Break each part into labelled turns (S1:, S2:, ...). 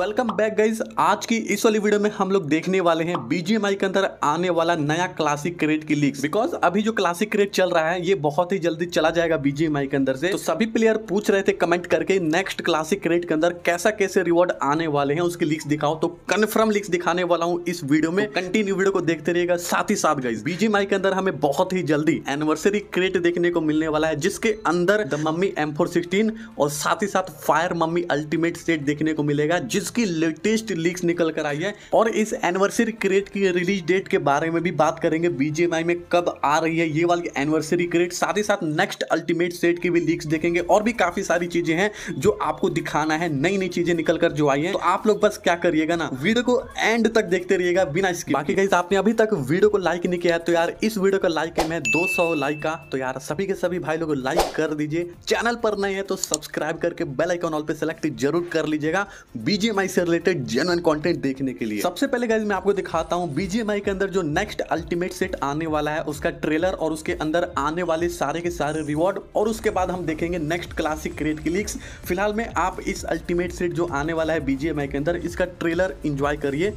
S1: welcome back guys आज की इस वाली वीडियो में हम लोग देखने वाले हैं बीजीएमआई के अंदर आने वाला नया क्लासिक क्रेट की लीक बिकॉज अभी जो क्लासिक क्रेट चल रहा है ये बहुत ही जल्दी चला जाएगा बीजीएमआई के अंदर से तो सभी प्लेयर पूछ रहे थे कमेंट करके नेक्स्ट क्लासिक क्रेट के अंदर कैसा कैसे रिवॉर्ड आने वाले हैं उसकी लीक्स दिखाओ तो कन्फर्म लीक्स दिखाने वाला हूँ इस वीडियो में कंटिन्यू वीडियो तो को देखते रहेगा साथ ही साथ गाइज बीजीएमआई के अंदर हमें बहुत ही जल्दी एनिवर्सरी क्रेट देखने को मिलने वाला है जिसके अंदर द मम्मी एम और साथ ही साथ फायर मम्मी अल्टीमेट सेट देखने को मिलेगा जिस की लेटेस्ट लीक्स निकल कर आई है और इस एनिवर्सरी क्रेट की रिलीज डेट के बारे में भी बात करेंगे बीजेएमआई में कब आ रही है ये वाली एनिवर्सरी क्रेट साथ ही साथ नेक्स्ट अल्टीमेट सेट की भी लीक्स देखेंगे और भी काफी सारी चीजें हैं जो आपको दिखाना है नई नई चीजें निकल कर जो आई है तो आप लोग बस क्या करिएगा ना वीडियो को एंड तक देखते रहिएगा बिना इसके बाकी कहीं आपने अभी तक वीडियो को लाइक नहीं किया तो यार इस वीडियो का लाइक है मैं दो लाइक का तो यार सभी के सभी भाई लोग लाइक कर दीजिए चैनल पर नहीं है तो सब्सक्राइब करके बेल आइकन ऑल पे सेलेक्ट जरूर कर लीजिएगा बीजे बीजीएमआई से रिलेटेड जेनुअन कंटेंट देखने के लिए सबसे पहले गाइज मैं आपको दिखाता हूँ बीजीएमआई के अंदर जो नेक्स्ट अल्टीमेट सेट आने वाला है उसका ट्रेलर और उसके अंदर आने वाले सारे के सारे रिवॉर्ड और उसके बाद हम देखेंगे नेक्स्ट क्लासिक क्रेट की लीक्स फिलहाल में आप इस अल्टीमेट सेट जो आने वाला है बीजीएमआई के अंदर इसका ट्रेलर इंजॉय करिए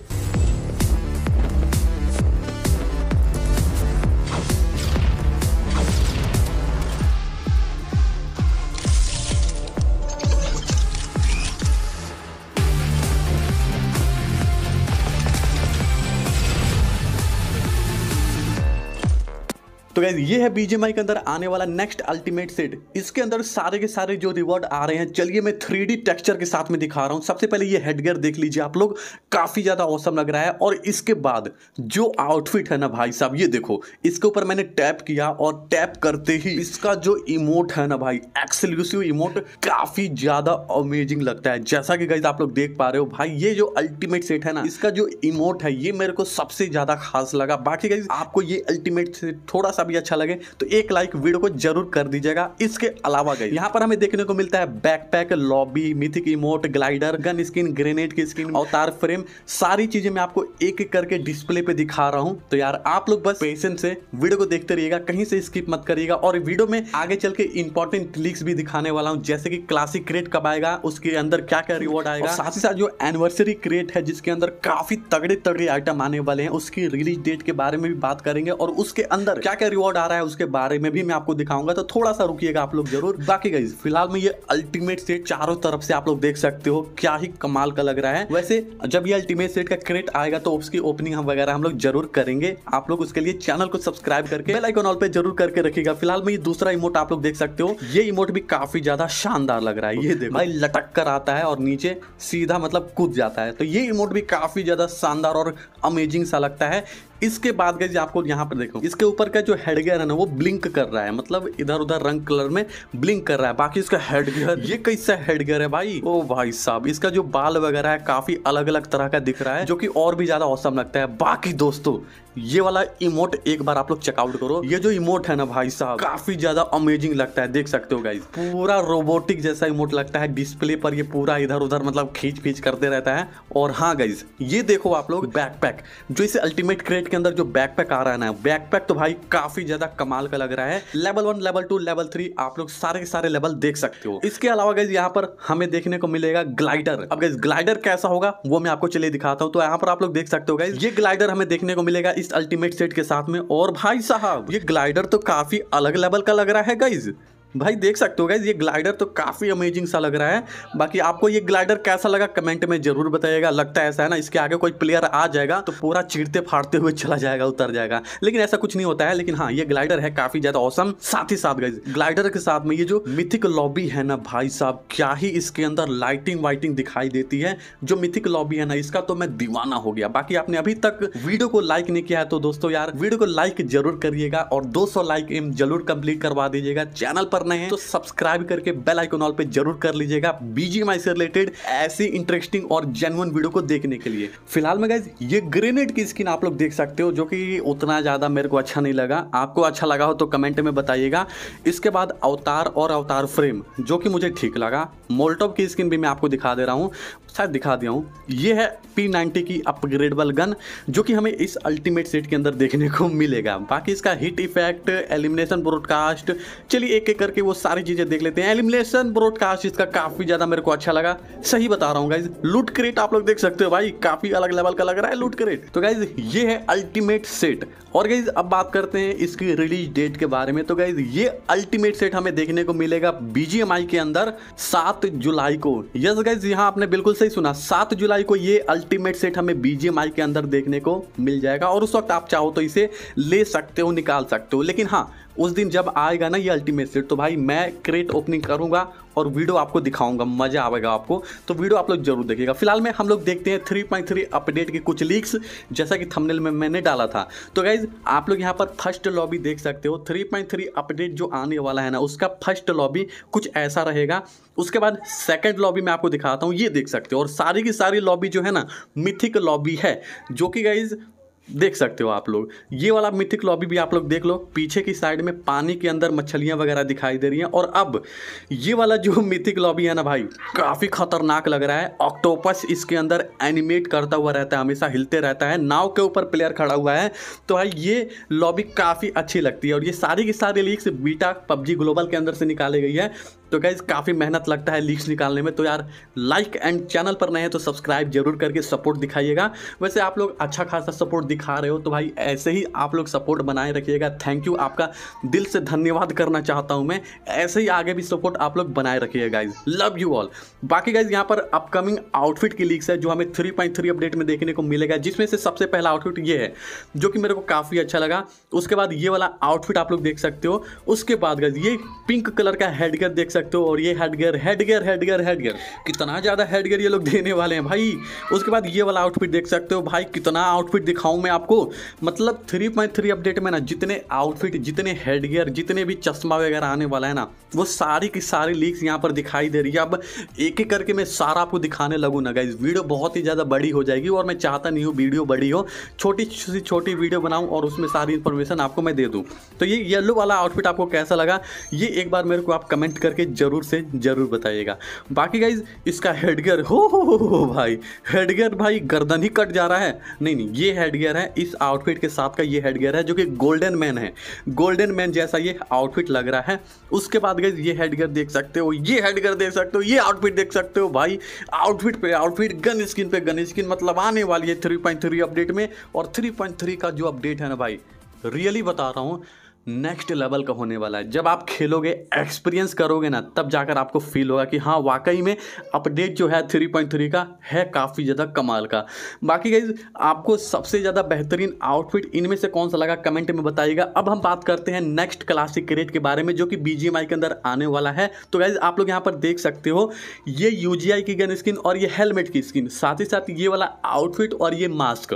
S1: तो गैस ये है बीजेमआई के अंदर आने वाला नेक्स्ट अल्टीमेट सेट इसके अंदर सारे के सारे जो रिवॉर्ड आ रहे हैं चलिए मैं थ्री टेक्सचर के साथ में दिखा रहा हूँ सबसे पहले ये हेडगेयर देख लीजिए आप लोग काफ़ी ज़्यादा औसम लग रहा है और इसके बाद जो आउटफिट है ना भाई साहब ये देखो इसके ऊपर मैंने टैप किया और टैप करते ही इसका जो इमोट है ना भाई एक्सक्लूसिव इमोट काफ़ी ज़्यादा अमेजिंग लगता है जैसा कि गाइज आप लोग देख पा रहे हो भाई ये जो अल्टीमेट सेट है ना इसका जो इमोट है ये मेरे को सबसे ज़्यादा खास लगा बाकी गाइज आपको ये अल्टीमेट सेट थोड़ा सा भी अच्छा लगे तो एक लाइक वीडियो को जरूर कर दीजिएगा इसके अलावा गई यहाँ पर हमें देखने को मिलता है backpack lobby mythic emote glider gun skin grenade की स्किन अवतार फ्रेम सारी चीजें मैं आपको एक एक करके डिस्प्ले पे दिखा रहा हूँ तो यार आप लोग बस पेशेंस से वीडियो को देखते रहिएगा कहीं से स्किप मत करिएगा और वीडियो में आगे चल के इंपॉर्टेंट लिक्स भी दिखाने वाला हूँ जैसे की क्लासिक क्रेट कब आएगा उसके अंदर क्या क्या रिवॉर्ड आएगा साथ ही साथ जो एनिवर्सरी क्रेट है जिसके अंदर काफी तगड़े तगड़े आइटम आने वाले हैं उसकी रिलीज डेट के बारे में भी बात करेंगे और उसके अंदर क्या क्या रिवॉर्ड आ रहा है उसके बारे में भी मैं आपको दिखाऊंगा तो थोड़ा सा रुकिएगा आप लोग जरूर बाकी गई फिलहाल में ये अल्टीमेट सेट चारों तरफ से आप लोग देख सकते हो क्या ही कमाल का लग रहा है वैसे जब ये अल्टीमेट सेट का क्रेट आएगा तो उसकी ओपनिंग हम वगैरह हम लोग जरूर करेंगे आप लोग उसके लिए चैनल को सब्सक्राइब करके बेल आइकॉन ऑल पे जरूर करके रखिएगा फिलहाल में ये दूसरा इमोट आप लोग देख सकते हो ये इमोट भी काफी ज्यादा शानदार लग रहा है ये देखो भाई लटक कर आता है और नीचे सीधा मतलब कूद जाता है तो ये इमोट भी काफी ज्यादा शानदार और अमेजिंग सा लगता है इसके बाद गई आपको यहाँ पर देखो इसके ऊपर का जो हेडगेयर है ना वो ब्लिंक कर रहा है मतलब इधर उधर रंग कलर में ब्लिंक कर रहा है बाकी इसका हेडगेयर ये कैसा हेडगेयर है भाई ओ भाई साहब इसका जो बाल वगैरह है काफी अलग अलग तरह का दिख रहा है जो कि और भी ज्यादा औसम लगता है बाकी दोस्तों ये वाला इमोट एक बार आप लोग चेकआउट करो ये जो इमोट है ना भाई साहब काफी ज्यादा अमेजिंग लगता है देख सकते हो गाइज पूरा रोबोटिक जैसा इमोट लगता है डिस्प्ले पर ये पूरा इधर उधर मतलब खींच खींच करते रहता है और हाँ गाइज ये देखो आप लोग बैकपैक जो इसे अल्टीमेट क्रिएट के अंदर जो बैकपैक आ रहा है ना बैकपैक तो भाई काफी ज्यादा कमाल का लग रहा है level one level two level three आप लोग सारे के सारे लेवल देख सकते हो इसके अलावा गैस यहाँ पर हमें देखने को मिलेगा ग्लाइडर अब गैस ग्लाइडर कैसा होगा वो मैं आपको चले दिखाता हूँ तो यहाँ पर आप लोग देख सकते हो गैस ये ग्लाइडर हमें देखने को मिलेगा इस अल्टीमेट सेट के साथ में और भाई साहब ये ग्लाइडर तो काफी अलग लेवल का लग रहा है गाइज भाई देख सकते हो गाइज ये ग्लाइडर तो काफ़ी अमेजिंग सा लग रहा है बाकी आपको ये ग्लाइडर कैसा लगा कमेंट में जरूर बताइएगा लगता है ऐसा है ना इसके आगे कोई प्लेयर आ जाएगा तो पूरा चीरते फाड़ते हुए चला जाएगा उतर जाएगा लेकिन ऐसा कुछ नहीं होता है लेकिन हाँ ये ग्लाइडर है काफ़ी ज़्यादा औसम साथ ही साथ गाइज ग्लाइडर के साथ में ये जो मिथिक लॉबी है ना भाई साहब क्या ही इसके अंदर लाइटिंग वाइटिंग दिखाई देती है जो मिथिक लॉबी है ना इसका तो मैं दीवाना हो गया बाकी आपने अभी तक वीडियो को लाइक नहीं किया है तो दोस्तों यार वीडियो को लाइक जरूर करिएगा और दो लाइक एम जरूर कंप्लीट करवा दीजिएगा चैनल पर पर नए हैं तो सब्सक्राइब करके बेल आइकन ऑल पे जरूर कर लीजिएगा बीजीएमआई से रिलेटेड ऐसी इंटरेस्टिंग और जेनुअन वीडियो को देखने के लिए फिलहाल में गाइज ये ग्रेनेड की स्किन आप लोग देख सकते हो जो कि उतना ज़्यादा मेरे को अच्छा नहीं लगा आपको अच्छा लगा हो तो कमेंट में बताइएगा इसके बाद अवतार और अवतार फ्रेम जो कि मुझे ठीक लगा मोल्टॉप की स्किन भी मैं आपको दिखा दे रहा हूँ शायद दिखा दिया हूँ ये है पी नाइन्टी की अपग्रेडेबल गन जो कि हमें इस अल्टीमेट सेट के अंदर देखने को मिलेगा बाकी इसका हिट इफेक्ट एलिमिनेशन ब्रॉडकास्ट चलिए एक एक कर करके वो सारी चीजें देख लेते हैं एलिमिनेशन ब्रॉडकास्ट इसका काफी ज्यादा मेरे को अच्छा लगा सही बता रहा हूँ गाइज लूट क्रेट आप लोग देख सकते हो भाई काफी अलग लेवल का लग रहा है लूट क्रेट तो गाइज ये है अल्टीमेट सेट और गई अब बात करते हैं इसकी रिलीज डेट के बारे में तो गई ये अल्टीमेट सेट हमें देखने को मिलेगा बीजीएमआई के अंदर सात जुलाई को यस गाइज यहाँ आपने बिल्कुल सही सुना सात जुलाई को ये अल्टीमेट सेट हमें बीजीएमआई के अंदर देखने को मिल जाएगा और उस वक्त आप चाहो तो इसे ले सकते हो निकाल सकते हो लेकिन हाँ उस दिन जब आएगा ना ये अल्टीमेट सेट तो भाई मैं क्रेट ओपनिंग करूंगा और वीडियो आपको दिखाऊंगा मज़ा आएगा आपको तो वीडियो आप लोग जरूर देखिएगा फिलहाल में हम लोग देखते हैं थ्री पॉइंट थ्री अपडेट के कुछ लीक्स जैसा कि थंबनेल में मैंने डाला था तो गाइज आप लोग यहाँ पर फर्स्ट लॉबी देख सकते हो थ्री पॉइंट थ्री अपडेट जो आने वाला है ना उसका फर्स्ट लॉबी कुछ ऐसा रहेगा उसके बाद सेकेंड लॉबी मैं आपको दिखाता हूँ ये देख सकते हो और सारी की सारी लॉबी जो है ना मिथिक लॉबी है जो कि गाइज देख सकते हो आप लोग ये वाला मिथिक लॉबी भी आप लोग देख लो पीछे की साइड में पानी के अंदर मछलियाँ वगैरह दिखाई दे रही हैं और अब ये वाला जो मिथिक लॉबी है ना भाई काफ़ी खतरनाक लग रहा है ऑक्टोपस इसके अंदर एनिमेट करता हुआ रहता है हमेशा हिलते रहता है नाव के ऊपर प्लेयर खड़ा हुआ है तो भाई ये लॉबी काफ़ी अच्छी लगती है और ये सारी की सारी लीक्स बीटा पबजी ग्लोबल के अंदर से निकाली गई है तो गाइज़ काफ़ी मेहनत लगता है लीक्स निकालने में तो यार लाइक एंड चैनल पर नए हैं तो सब्सक्राइब जरूर करके सपोर्ट दिखाइएगा वैसे आप लोग अच्छा खासा सपोर्ट दिखा रहे हो तो भाई ऐसे ही आप लोग सपोर्ट बनाए रखिएगा थैंक यू आपका दिल से धन्यवाद करना चाहता हूँ मैं ऐसे ही आगे भी सपोर्ट आप लोग बनाए रखिए गाइज लव यू ऑल बाकी गाइज यहाँ पर अपकमिंग आउटफिट की लीक्स है जो हमें थ्री पॉइंट थ्री अपडेट में देखने को मिलेगा जिसमें से सबसे पहला आउटफिट ये है जो कि मेरे को काफ़ी अच्छा लगा उसके बाद ये वाला आउटफिट आप लोग देख सकते हो उसके बाद गाइज ये पिंक कलर का हेडगेयर देख सकते सकते हो और ये हेडगर हेडगर हेडगर हेडगर कितना ज़्यादा हेडगर ये लोग देने वाले हैं भाई उसके बाद ये वाला आउटफिट देख सकते हो भाई कितना आउटफिट दिखाऊं मैं आपको मतलब थ्री पॉइंट थ्री अपडेट में ना जितने आउटफिट जितने हेडगेयर जितने भी चश्मा वगैरह आने वाला है ना वो सारी की सारी लीक्स यहाँ पर दिखाई दे रही है अब एक एक करके मैं सारा आपको दिखाने लगू ना गाइज वीडियो बहुत ही ज़्यादा बड़ी हो जाएगी और मैं चाहता नहीं हूँ वीडियो बड़ी हो छोटी सी छोटी वीडियो बनाऊँ और उसमें सारी इन्फॉर्मेशन आपको मैं दे दूँ तो ये येलो वाला आउटफिट आपको कैसा लगा ये एक बार मेरे को आप कमेंट करके ज़रूर से ज़रूर बताइएगा बाकी गाइज इसका हेडगेयर हो हो हो हो भाई हेडगेयर भाई गर्दन ही कट जा रहा है नहीं नहीं ये हेडगेयर है इस आउटफिट के साथ का ये हेडगेयर है जो कि गोल्डन मैन है गोल्डन मैन जैसा ये आउटफिट लग रहा है उसके बाद गाइज ये हेडगेयर देख सकते हो ये हेडगेयर देख सकते हो ये आउटफिट देख सकते हो भाई आउटफिट पे आउटफिट गन स्किन पे गन स्किन मतलब आने वाली है थ्री अपडेट में और थ्री का जो अपडेट है ना भाई रियली बता रहा हूँ नेक्स्ट लेवल का होने वाला है जब आप खेलोगे एक्सपीरियंस करोगे ना तब जाकर आपको फील होगा कि हाँ वाकई में अपडेट जो है थ्री पॉइंट थ्री का है काफ़ी ज़्यादा कमाल का बाकी गई आपको सबसे ज़्यादा बेहतरीन आउटफिट इनमें से कौन सा लगा कमेंट में बताइएगा अब हम बात करते हैं नेक्स्ट क्लासिक क्रेट के बारे में जो कि बी के अंदर आने वाला है तो गाइज आप लोग यहाँ पर देख सकते हो ये यू की गन स्किन और ये हेलमेट की स्किन साथ ही साथ ये वाला आउटफिट और ये मास्क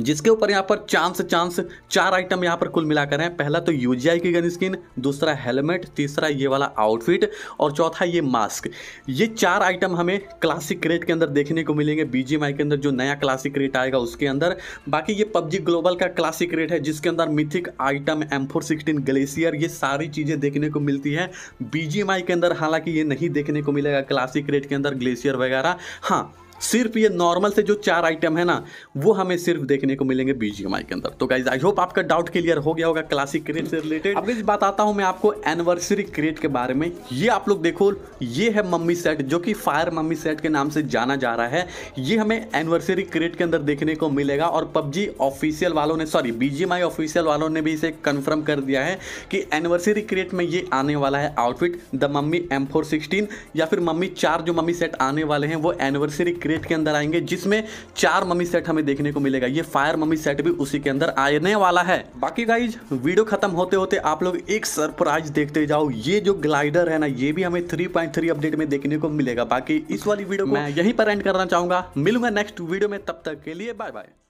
S1: जिसके ऊपर यहाँ पर चांस चांस चार आइटम यहाँ पर कुल मिलाकर हैं पहला तो यू की गन स्किन दूसरा हेलमेट तीसरा ये वाला आउटफिट और चौथा ये मास्क ये चार आइटम हमें क्लासिक क्रेट के अंदर देखने को मिलेंगे बीजीएमआई के अंदर जो नया क्लासिक क्रेट आएगा उसके अंदर बाकी ये पबजी ग्लोबल का क्लासिक क्रेट है जिसके अंदर mythic item M four sixteen glacier ये सारी चीज़ें देखने को मिलती है बी के अंदर हालांकि ये नहीं देखने को मिलेगा क्लासिक क्रेट के अंदर ग्लेशियर वगैरह हाँ सिर्फ ये नॉर्मल से जो चार आइटम है ना वो हमें सिर्फ देखने को मिलेंगे बीजीएमआई के अंदर तो गाइज आई होप आपका डाउट क्लियर हो गया होगा क्लासिक क्रेट से रिलेटेड अब इस बात आता हूँ मैं आपको एनिवर्सरी क्रेट के बारे में ये आप लोग देखो ये है मम्मी सेट जो कि फायर मम्मी सेट के नाम से जाना जा रहा है ये हमें एनिवर्सरी क्रेट के अंदर देखने को मिलेगा और पबजी ऑफिशियल वालों ने सॉरी बीजीएमआई ऑफिशियल वालों ने भी इसे कन्फर्म कर दिया है कि एनिवर्सरी क्रेट में ये आने वाला है आउटफिट द मम्मी एम या फिर मम्मी चार जो मम्मी सेट आने वाले हैं वो एनिवर्सरी क्रेट के अंदर आएंगे जिसमें चार मम्मी सेट हमें देखने को मिलेगा ये फायर मम्मी सेट भी उसी के अंदर आने वाला है बाकी गाइज वीडियो खत्म होते होते आप लोग एक सरप्राइज देखते जाओ ये जो ग्लाइडर है ना ये भी हमें थ्री अपडेट में देखने को मिलेगा बाकी इस वाली वीडियो मैं यहीं पर एंड करना चाहूंगा मिलूंगा नेक्स्ट वीडियो में तब तक के लिए बाय बाय